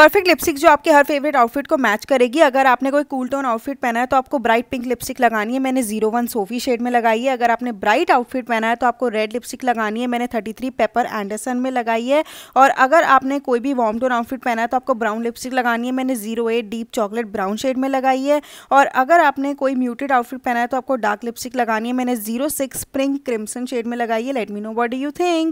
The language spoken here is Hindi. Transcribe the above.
परफेक्ट लिपस्टिक जो आपके हर फेवरेट आउटफिट को मैच करेगी अगर आपने कोई कूल टोन आउटफिट पहना है तो आपको ब्राइट पिंक लिपस्टिक लगानी है मैंने जीरो वन सोफी शेड में लगाई है अगर आपने ब्राइट आउटफिट पहना है तो आपको रेड लिपस्टिक लगानी है मैंने थर्टी थ्री पेपर एंडरसन में लगाई है और अगर आपने कोई भी वार्म टोन आउटफिट पहना है तो आपको ब्राउन लिपस्टिक लगानी है मैंने zero eight deep chocolate brown shade में लगाई है और अगर आपने कोई म्यूटेड आउटफिट पहना है तो आपको डार्क लिपस्टिक लगानी है मैंने zero six spring crimson shade में लगाई है let me know what do you think